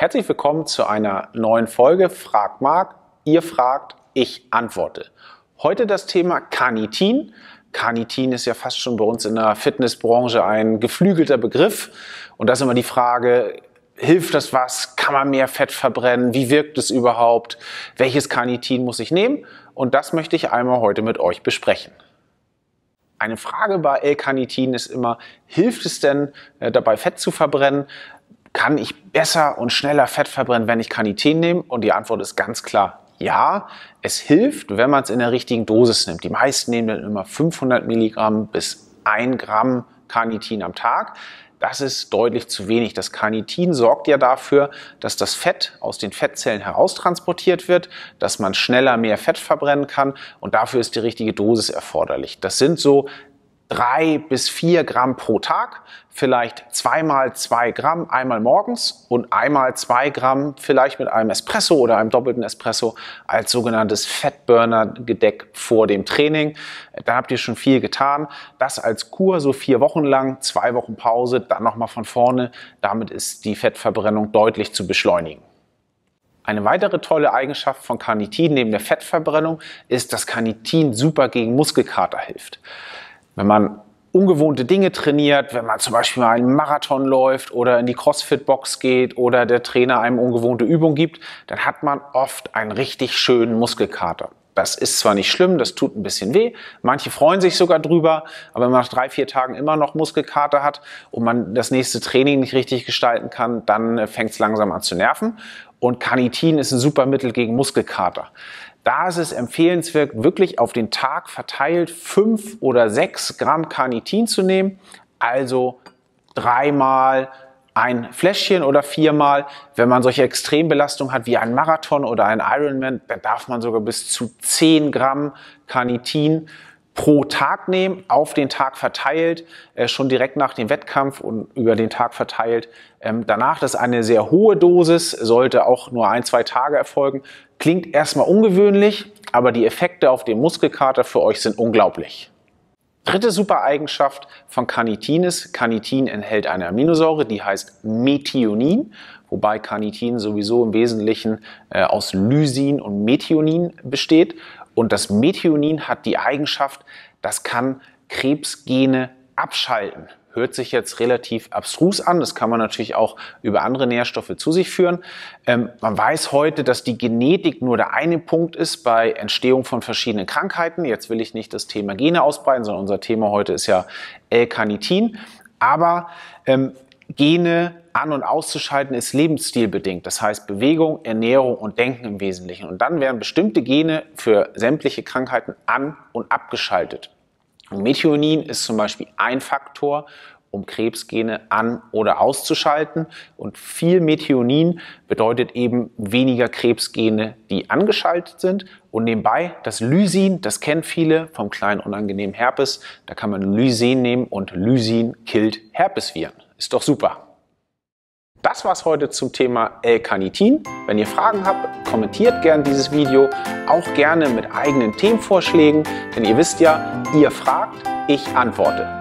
Herzlich willkommen zu einer neuen Folge Frag Marc. Ihr fragt, ich antworte. Heute das Thema Carnitin. Carnitin ist ja fast schon bei uns in der Fitnessbranche ein geflügelter Begriff. Und da ist immer die Frage, hilft das was? Kann man mehr Fett verbrennen? Wie wirkt es überhaupt? Welches Carnitin muss ich nehmen? Und das möchte ich einmal heute mit euch besprechen. Eine Frage bei L-Carnitin ist immer, hilft es denn äh, dabei, Fett zu verbrennen? kann ich besser und schneller Fett verbrennen, wenn ich Carnitin nehme? Und die Antwort ist ganz klar ja, es hilft, wenn man es in der richtigen Dosis nimmt. Die meisten nehmen dann immer 500 Milligramm bis 1 Gramm Carnitin am Tag. Das ist deutlich zu wenig. Das Carnitin sorgt ja dafür, dass das Fett aus den Fettzellen heraustransportiert wird, dass man schneller mehr Fett verbrennen kann und dafür ist die richtige Dosis erforderlich. Das sind so drei bis vier Gramm pro Tag, vielleicht zweimal zwei Gramm, einmal morgens und einmal zwei Gramm vielleicht mit einem Espresso oder einem doppelten Espresso als sogenanntes fettburner gedeck vor dem Training. Da habt ihr schon viel getan. Das als Kur so vier Wochen lang, zwei Wochen Pause, dann nochmal von vorne. Damit ist die Fettverbrennung deutlich zu beschleunigen. Eine weitere tolle Eigenschaft von Carnitin neben der Fettverbrennung ist, dass Carnitin super gegen Muskelkater hilft wenn man ungewohnte Dinge trainiert, wenn man zum Beispiel mal einen Marathon läuft oder in die CrossFit-Box geht oder der Trainer einem ungewohnte Übung gibt, dann hat man oft einen richtig schönen Muskelkater. Das ist zwar nicht schlimm, das tut ein bisschen weh. Manche freuen sich sogar drüber, aber wenn man nach drei, vier Tagen immer noch Muskelkater hat und man das nächste Training nicht richtig gestalten kann, dann äh, fängt es langsam an zu nerven. Und Carnitin ist ein super Mittel gegen Muskelkater. Da ist es empfehlenswert, wirklich auf den Tag verteilt fünf oder sechs Gramm Carnitin zu nehmen. Also dreimal ein Fläschchen oder viermal. Wenn man solche Extrembelastungen hat wie ein Marathon oder ein Ironman, dann darf man sogar bis zu zehn Gramm Carnitin pro Tag nehmen, auf den Tag verteilt, äh, schon direkt nach dem Wettkampf und über den Tag verteilt. Ähm, danach, das ist eine sehr hohe Dosis, sollte auch nur ein, zwei Tage erfolgen. Klingt erstmal ungewöhnlich, aber die Effekte auf den Muskelkater für euch sind unglaublich. Dritte super Eigenschaft von Carnitin ist, Carnitin enthält eine Aminosäure, die heißt Methionin, wobei Carnitin sowieso im Wesentlichen äh, aus Lysin und Methionin besteht. Und das Methionin hat die Eigenschaft, das kann Krebsgene abschalten. Hört sich jetzt relativ abstrus an. Das kann man natürlich auch über andere Nährstoffe zu sich führen. Ähm, man weiß heute, dass die Genetik nur der eine Punkt ist bei Entstehung von verschiedenen Krankheiten. Jetzt will ich nicht das Thema Gene ausbreiten, sondern unser Thema heute ist ja L-Carnitin. Aber ähm, Gene an- und auszuschalten ist lebensstilbedingt. Das heißt Bewegung, Ernährung und Denken im Wesentlichen. Und dann werden bestimmte Gene für sämtliche Krankheiten an- und abgeschaltet. Und Methionin ist zum Beispiel ein Faktor, um Krebsgene an- oder auszuschalten. Und viel Methionin bedeutet eben weniger Krebsgene, die angeschaltet sind. Und nebenbei das Lysin, das kennen viele vom kleinen unangenehmen Herpes. Da kann man Lysin nehmen und Lysin killt Herpesviren. Ist doch super. Das war's heute zum Thema L-Carnitin. Wenn ihr Fragen habt, kommentiert gerne dieses Video, auch gerne mit eigenen Themenvorschlägen, denn ihr wisst ja, ihr fragt, ich antworte.